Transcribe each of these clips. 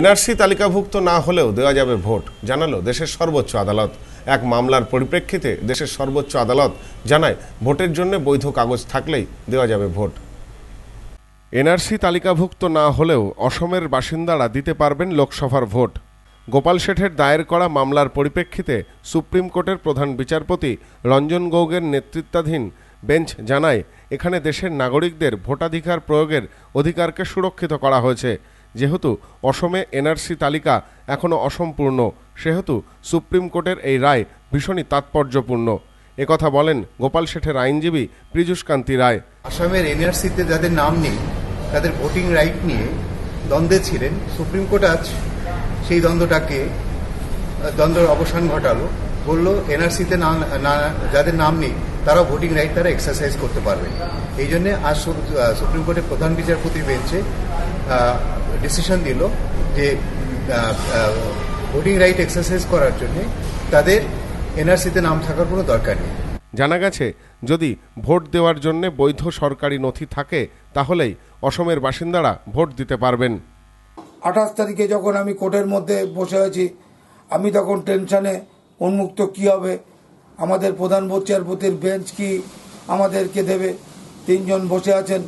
NRC তালিকাভুক্ত না হলেও দেওয়া যাবে ভোট জানালো দেশের সর্বোচ্চ আদালত এক মামলার পরিপ্রেক্ষিতে দেশের সর্বোচ্চ আদালত জানায় ভোটের জন্য বৈধ কাগজ থাকলেই দেওয়া যাবে ভোট এনআরসি তালিকাভুক্ত না হলেও অসমের বাসিন্দারা দিতে পারবেন লোকসভার ভোট গোপাল শেঠের দায়ের করা মামলার পরিপ্রেক্ষিতে সুপ্রিম কোর্টের প্রধান বিচারপতি রঞ্জন গৌগের নেতৃত্বাধীন বেঞ্চ জানায় এখানে দেশের নাগরিকদের ভোটাধিকার প্রয়োগের অধিকারকে সুরক্ষিত করা হয়েছে যেহেতু অসমে এনআরসি তালিকা এখনও অসম্পূর্ণ সেহেতু সুপ্রিম কোর্টের এই রায় ভীষণই তাৎপর্যপূর্ণ একথা বলেন গোপাল শেঠের আইনজীবী পীযুষকান্তি রায় আসামের এনআরসিতে যাদের নাম নেই তাদের ভোটিং রাইট নিয়ে দ্বন্দ্বে ছিলেন সুপ্রিম কোর্ট আজ সেই দ্বন্দ্বটাকে দ্বন্দ্বের অবসান ঘটাল বলল এনআরসিতে না যাদের নাম নেই তারা ভোটিং রাইট তারা এক্সারসাইজ করতে পারবে এই জন্যে আজ সুপ্রিম কোর্টের প্রধান বিচারপতি বেঞ্চে ডিসিশন দিল যে ভোটিং রাইট এক্সারসাইজ করার জন্য তাদের এনআরসিতে নাম থাকার কোনো দরকার নেই জানা গেছে যদি ভোট দেওয়ার জন্য বৈধ সরকারি নথি থাকে তাহলেই অসমের বাসিন্দারা ভোট দিতে পারবেন আঠাশ তারিখে যখন আমি কোর্টের মধ্যে বসে আছি আমি তখন টেনশনে উন্মুক্ত কি হবে আমাদের প্রধান বিচারপতির বেঞ্চ কি আমাদেরকে দেবে তিনজন বসে আছেন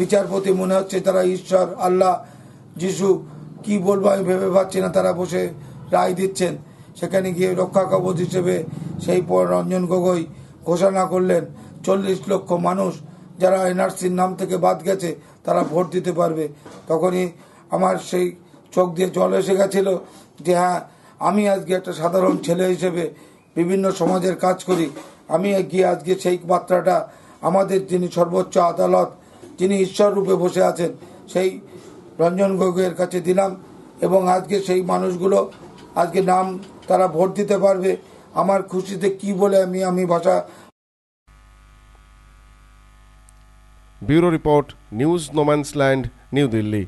বিচারপতি মনে হচ্ছে তারা ঈশ্বর আল্লাহ যিশু কি বলবো আমি ভেবে পাচ্ছি না তারা বসে রায় দিচ্ছেন সেখানে গিয়ে রক্ষা কবচ হিসেবে সেই পর রঞ্জন গগৈ ঘোষণা করলেন চল্লিশ লক্ষ মানুষ যারা এনআরসির নাম থেকে বাদ গেছে তারা ভোট দিতে পারবে তখনই আমার সেই চোখ দিয়ে জল এসে গেছিল যে হ্যাঁ আমি আজকে একটা সাধারণ ছেলে হিসেবে বিভিন্ন সমাজের কাজ করি আমি গিয়ে আজকে সেই মাত্রাটা আমাদের যিনি সর্বোচ্চ আদালত যিনি ঈশ্বর রূপে বসে আছেন সেই রঞ্জন গগৈয়ের কাছে দিলাম এবং আজকে সেই মানুষগুলো আজকে নাম তারা ভোট দিতে পারবে আমার খুশিতে কি বলে আমি আমি ভাষা bureau report news no man's land New Delhi